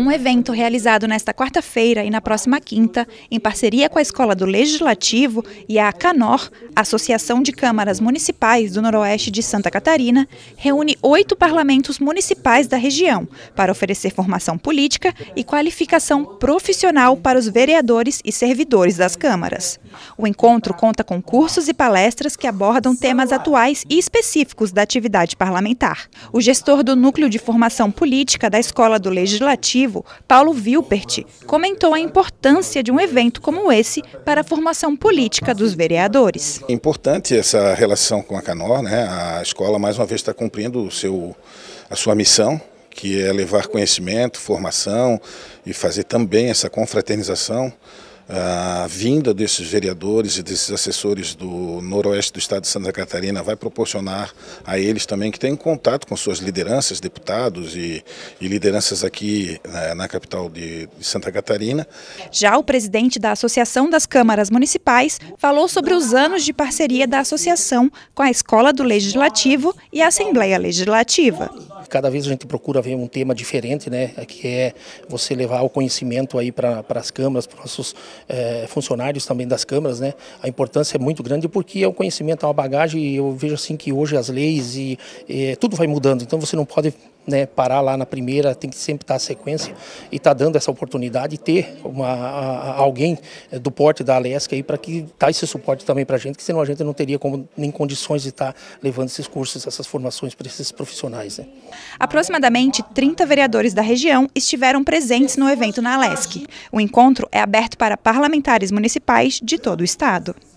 Um evento realizado nesta quarta-feira e na próxima quinta, em parceria com a Escola do Legislativo e a Acanor, Associação de Câmaras Municipais do Noroeste de Santa Catarina, reúne oito parlamentos municipais da região para oferecer formação política e qualificação profissional para os vereadores e servidores das câmaras. O encontro conta com cursos e palestras que abordam temas atuais e específicos da atividade parlamentar. O gestor do Núcleo de Formação Política da Escola do Legislativo, Paulo Vilpert, comentou a importância de um evento como esse para a formação política dos vereadores. É importante essa relação com a Canor, né? A escola mais uma vez está cumprindo o seu a sua missão que é levar conhecimento, formação e fazer também essa confraternização a vinda desses vereadores e desses assessores do noroeste do estado de Santa Catarina vai proporcionar a eles também que tenham contato com suas lideranças, deputados e, e lideranças aqui né, na capital de, de Santa Catarina. Já o presidente da Associação das Câmaras Municipais falou sobre os anos de parceria da associação com a Escola do Legislativo e a Assembleia Legislativa. Cada vez a gente procura ver um tema diferente, né, que é você levar o conhecimento aí para as câmaras, para os nossos é, funcionários também das câmaras, né? A importância é muito grande porque é um conhecimento, é uma bagagem e eu vejo assim que hoje as leis e, e tudo vai mudando, então você não pode né, parar lá na primeira, tem que sempre estar a sequência e está dando essa oportunidade de ter uma, a, alguém eh, do porte da Alesc aí para que dá esse suporte também para a gente, que senão a gente não teria como, nem condições de estar tá levando esses cursos, essas formações para esses profissionais. Né. Aproximadamente 30 vereadores da região estiveram presentes no evento na Alesc. O encontro é aberto para parlamentares municipais de todo o estado.